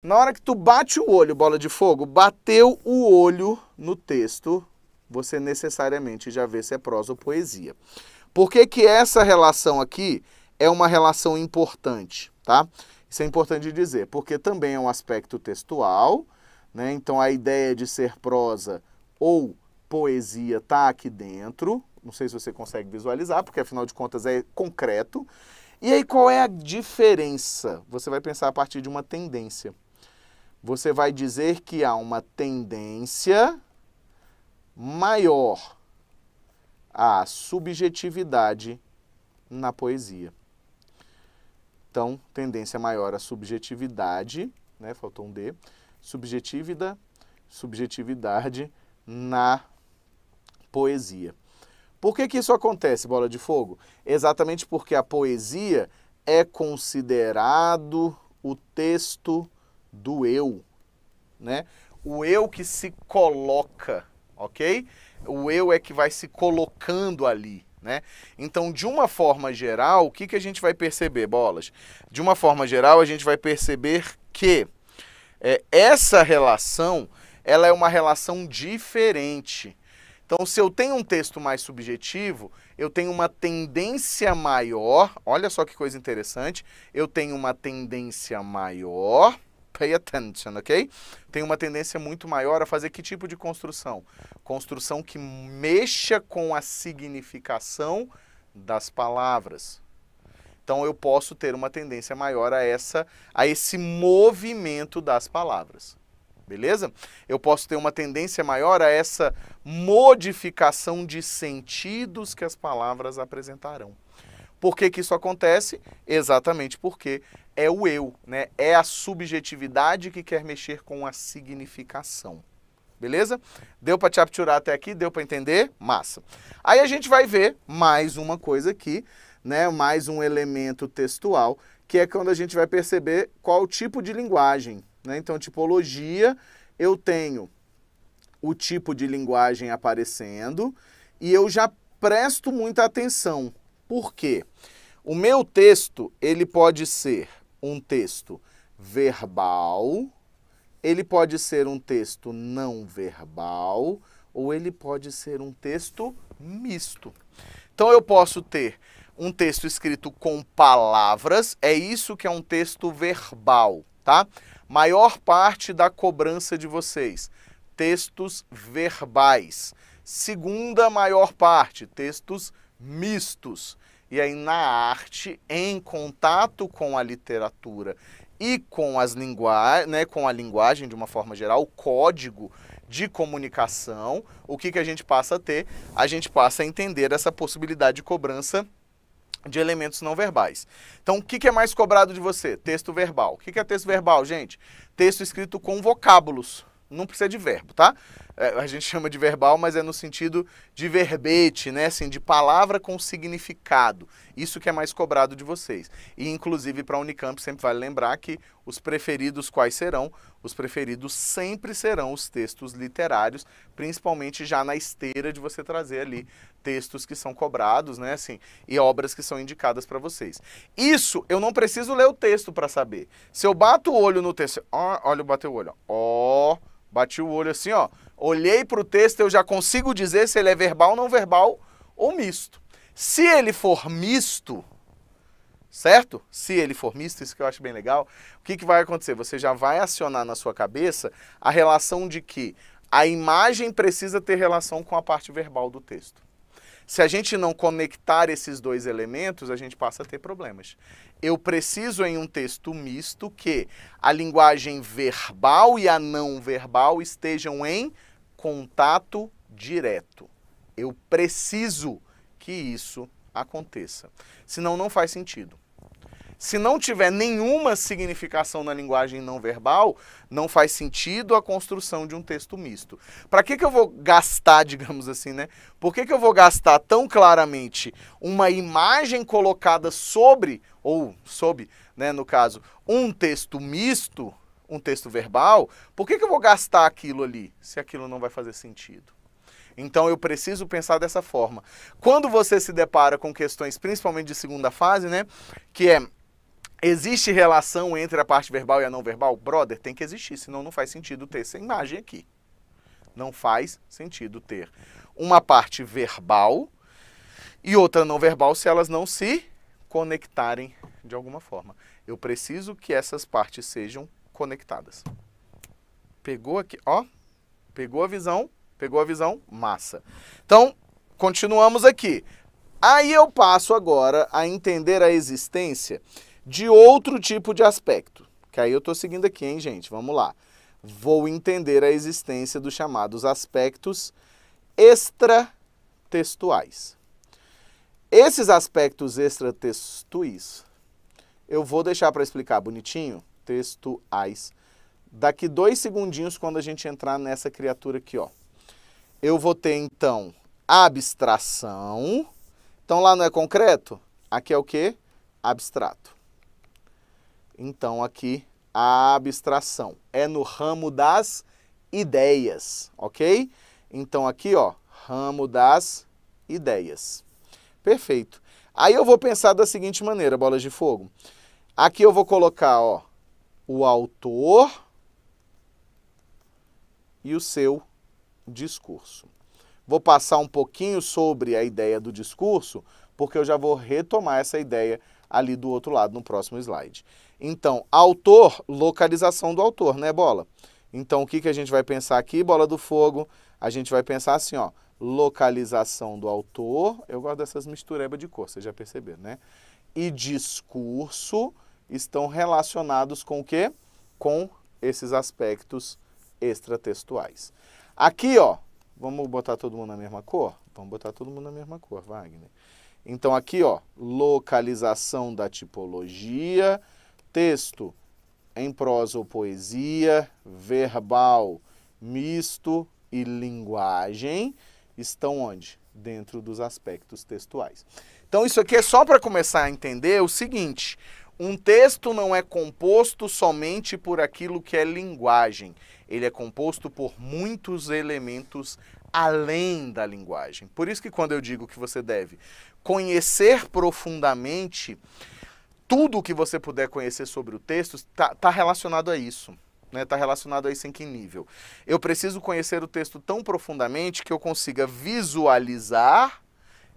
Na hora que tu bate o olho, bola de fogo, bateu o olho no texto, você necessariamente já vê se é prosa ou poesia. Por que, que essa relação aqui é uma relação importante, tá? Isso é importante dizer, porque também é um aspecto textual, né? Então a ideia de ser prosa ou poesia tá aqui dentro. Não sei se você consegue visualizar, porque afinal de contas é concreto. E aí qual é a diferença? Você vai pensar a partir de uma tendência você vai dizer que há uma tendência maior à subjetividade na poesia. Então, tendência maior à subjetividade, né? Faltou um D. Subjetivida, subjetividade na poesia. Por que, que isso acontece, bola de fogo? Exatamente porque a poesia é considerado o texto do eu, né? O eu que se coloca, ok? O eu é que vai se colocando ali, né? Então, de uma forma geral, o que, que a gente vai perceber, bolas? De uma forma geral, a gente vai perceber que é, essa relação ela é uma relação diferente. Então, se eu tenho um texto mais subjetivo, eu tenho uma tendência maior. Olha só que coisa interessante. Eu tenho uma tendência maior Pay attention, ok? Tem uma tendência muito maior a fazer que tipo de construção? Construção que mexa com a significação das palavras. Então eu posso ter uma tendência maior a essa, a esse movimento das palavras. Beleza? Eu posso ter uma tendência maior a essa modificação de sentidos que as palavras apresentarão. Por que, que isso acontece? Exatamente porque é o eu, né? É a subjetividade que quer mexer com a significação. Beleza? Deu para te capturar até aqui? Deu para entender? Massa. Aí a gente vai ver mais uma coisa aqui, né? Mais um elemento textual, que é quando a gente vai perceber qual tipo de linguagem, né? Então, tipologia, eu tenho o tipo de linguagem aparecendo e eu já presto muita atenção por quê? O meu texto, ele pode ser um texto verbal, ele pode ser um texto não verbal ou ele pode ser um texto misto. Então eu posso ter um texto escrito com palavras, é isso que é um texto verbal, tá? Maior parte da cobrança de vocês, textos verbais. Segunda maior parte, textos mistos. E aí, na arte, em contato com a literatura e com, as lingu... né, com a linguagem, de uma forma geral, o código de comunicação, o que, que a gente passa a ter? A gente passa a entender essa possibilidade de cobrança de elementos não verbais. Então, o que, que é mais cobrado de você? Texto verbal. O que, que é texto verbal, gente? Texto escrito com vocábulos. Não precisa de verbo, tá? É, a gente chama de verbal, mas é no sentido de verbete, né? Assim, de palavra com significado. Isso que é mais cobrado de vocês. E inclusive para a Unicamp sempre vale lembrar que os preferidos quais serão? Os preferidos sempre serão os textos literários, principalmente já na esteira de você trazer ali textos que são cobrados, né, assim, e obras que são indicadas para vocês. Isso eu não preciso ler o texto para saber. Se eu bato o olho no texto, ó, olha, eu bati o olho, ó, bati o olho assim, ó, Olhei para o texto, eu já consigo dizer se ele é verbal, não verbal ou misto. Se ele for misto, certo? Se ele for misto, isso que eu acho bem legal, o que, que vai acontecer? Você já vai acionar na sua cabeça a relação de que a imagem precisa ter relação com a parte verbal do texto. Se a gente não conectar esses dois elementos, a gente passa a ter problemas. Eu preciso, em um texto misto, que a linguagem verbal e a não verbal estejam em contato direto. Eu preciso que isso aconteça. Senão não faz sentido. Se não tiver nenhuma significação na linguagem não verbal, não faz sentido a construção de um texto misto. Para que, que eu vou gastar, digamos assim, né? Por que, que eu vou gastar tão claramente uma imagem colocada sobre, ou sob, né, no caso, um texto misto, um texto verbal, por que, que eu vou gastar aquilo ali se aquilo não vai fazer sentido? Então eu preciso pensar dessa forma. Quando você se depara com questões, principalmente de segunda fase, né? Que é existe relação entre a parte verbal e a não verbal? Brother, tem que existir, senão não faz sentido ter essa imagem aqui. Não faz sentido ter uma parte verbal e outra não verbal se elas não se conectarem de alguma forma. Eu preciso que essas partes sejam conectadas. Pegou aqui, ó. Pegou a visão, pegou a visão, massa. Então, continuamos aqui. Aí eu passo agora a entender a existência de outro tipo de aspecto. Que aí eu estou seguindo aqui, hein, gente? Vamos lá. Vou entender a existência dos chamados aspectos extratextuais. Esses aspectos extratextuais eu vou deixar para explicar bonitinho textuais. Daqui dois segundinhos, quando a gente entrar nessa criatura aqui, ó. Eu vou ter, então, abstração. Então, lá não é concreto? Aqui é o quê? Abstrato. Então, aqui, abstração. É no ramo das ideias, ok? Então, aqui, ó, ramo das ideias. Perfeito. Aí eu vou pensar da seguinte maneira, bolas de fogo. Aqui eu vou colocar, ó, o autor e o seu discurso. Vou passar um pouquinho sobre a ideia do discurso, porque eu já vou retomar essa ideia ali do outro lado no próximo slide. Então, autor, localização do autor, né, bola? Então, o que, que a gente vai pensar aqui, bola do fogo? A gente vai pensar assim, ó, localização do autor. Eu gosto dessas misturebas de cor, vocês já perceberam, né? E discurso estão relacionados com o quê? Com esses aspectos extratextuais. Aqui, ó, vamos botar todo mundo na mesma cor? Vamos botar todo mundo na mesma cor, Wagner. Então aqui, ó, localização da tipologia, texto em prosa ou poesia, verbal, misto e linguagem estão onde? Dentro dos aspectos textuais. Então isso aqui é só para começar a entender o seguinte, um texto não é composto somente por aquilo que é linguagem, ele é composto por muitos elementos além da linguagem. Por isso que quando eu digo que você deve conhecer profundamente, tudo o que você puder conhecer sobre o texto está tá relacionado a isso. Está né? Tá relacionado a isso em que nível? Eu preciso conhecer o texto tão profundamente que eu consiga visualizar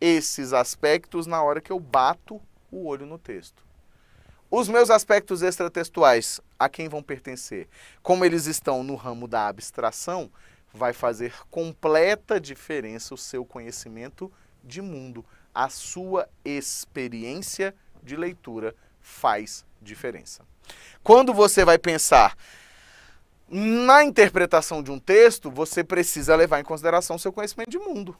esses aspectos na hora que eu bato o olho no texto. Os meus aspectos extratextuais, a quem vão pertencer? Como eles estão no ramo da abstração, vai fazer completa diferença o seu conhecimento de mundo. A sua experiência de leitura faz diferença. Quando você vai pensar na interpretação de um texto, você precisa levar em consideração o seu conhecimento de mundo.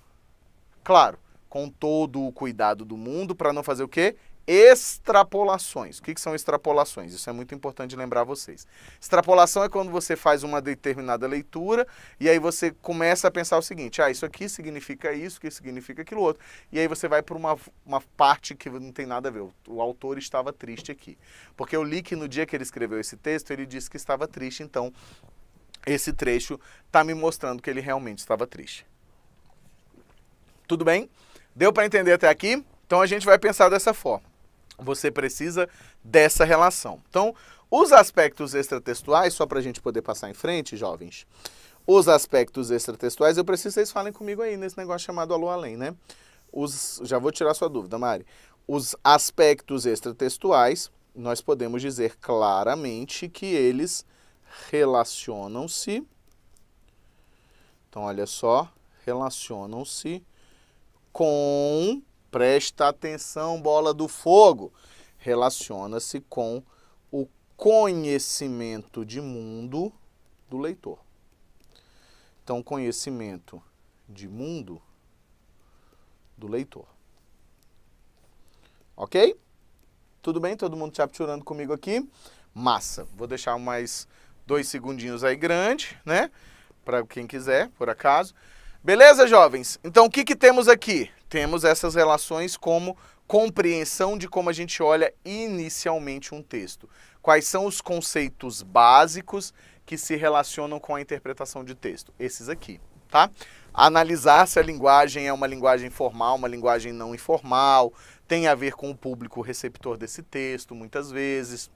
Claro, com todo o cuidado do mundo para não fazer o quê? extrapolações. O que, que são extrapolações? Isso é muito importante lembrar vocês. Extrapolação é quando você faz uma determinada leitura e aí você começa a pensar o seguinte: ah, isso aqui significa isso, que significa aquilo outro. E aí você vai para uma, uma parte que não tem nada a ver. O, o autor estava triste aqui. Porque eu li que no dia que ele escreveu esse texto, ele disse que estava triste, então esse trecho está me mostrando que ele realmente estava triste. Tudo bem? Deu para entender até aqui? Então a gente vai pensar dessa forma você precisa dessa relação. Então, os aspectos extratextuais, só para a gente poder passar em frente, jovens, os aspectos extratextuais, eu preciso que vocês falem comigo aí nesse negócio chamado Alô Além, né? Os, já vou tirar sua dúvida, Mari. Os aspectos extratextuais, nós podemos dizer claramente que eles relacionam-se. Então, olha só, relacionam-se com Presta atenção, bola do fogo. Relaciona-se com o conhecimento de mundo do leitor. Então, conhecimento de mundo do leitor. Ok? Tudo bem? Todo mundo capturando comigo aqui? Massa. Vou deixar mais dois segundinhos aí grande, né? Para quem quiser, por acaso. Beleza, jovens? Então, o que, que temos aqui? Temos essas relações como compreensão de como a gente olha inicialmente um texto. Quais são os conceitos básicos que se relacionam com a interpretação de texto? Esses aqui, tá? Analisar se a linguagem é uma linguagem formal, uma linguagem não informal, tem a ver com o público receptor desse texto, muitas vezes,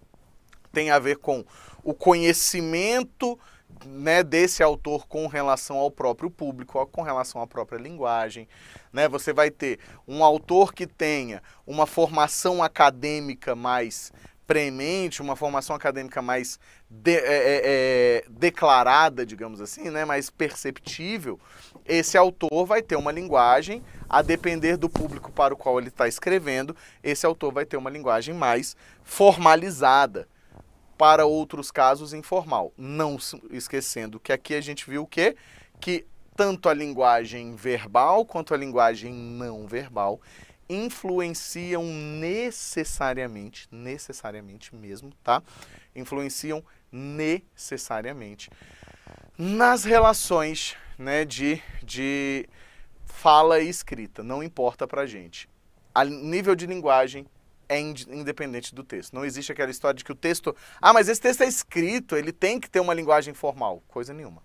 tem a ver com o conhecimento né, desse autor com relação ao próprio público, com relação à própria linguagem. Né? Você vai ter um autor que tenha uma formação acadêmica mais premente, uma formação acadêmica mais de, é, é, é, declarada, digamos assim, né, mais perceptível, esse autor vai ter uma linguagem, a depender do público para o qual ele está escrevendo, esse autor vai ter uma linguagem mais formalizada para outros casos informal. Não esquecendo que aqui a gente viu o quê? Que tanto a linguagem verbal quanto a linguagem não verbal influenciam necessariamente, necessariamente mesmo, tá? Influenciam necessariamente nas relações, né, de, de fala e escrita, não importa pra gente. A nível de linguagem é independente do texto. Não existe aquela história de que o texto. Ah, mas esse texto é escrito, ele tem que ter uma linguagem formal. Coisa nenhuma.